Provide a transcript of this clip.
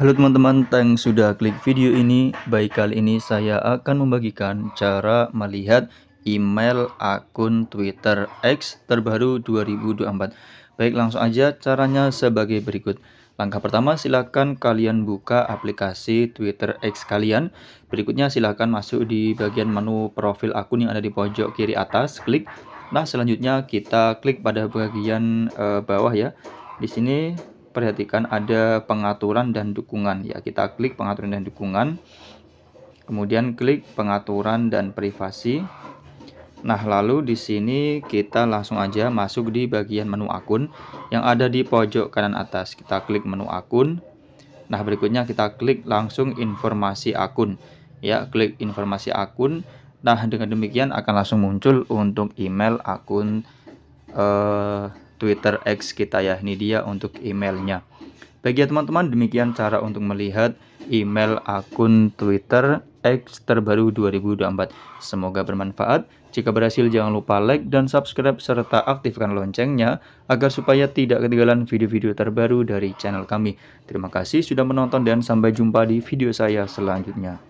Halo teman-teman, thanks sudah klik video ini. Baik kali ini saya akan membagikan cara melihat email akun Twitter X terbaru 2024. Baik, langsung aja caranya sebagai berikut. Langkah pertama, silakan kalian buka aplikasi Twitter X kalian. Berikutnya, silakan masuk di bagian menu profil akun yang ada di pojok kiri atas, klik. Nah, selanjutnya kita klik pada bagian uh, bawah ya. Di sini perhatikan ada pengaturan dan dukungan ya kita klik pengaturan dan dukungan kemudian klik pengaturan dan privasi Nah, lalu di sini kita langsung aja masuk di bagian menu akun yang ada di pojok kanan atas. Kita klik menu akun. Nah, berikutnya kita klik langsung informasi akun. Ya, klik informasi akun. Nah, dengan demikian akan langsung muncul untuk email akun eh Twitter X kita ya ini dia untuk emailnya. Bagi teman-teman demikian cara untuk melihat email akun Twitter X terbaru 2024. Semoga bermanfaat. Jika berhasil jangan lupa like dan subscribe serta aktifkan loncengnya agar supaya tidak ketinggalan video-video terbaru dari channel kami. Terima kasih sudah menonton dan sampai jumpa di video saya selanjutnya.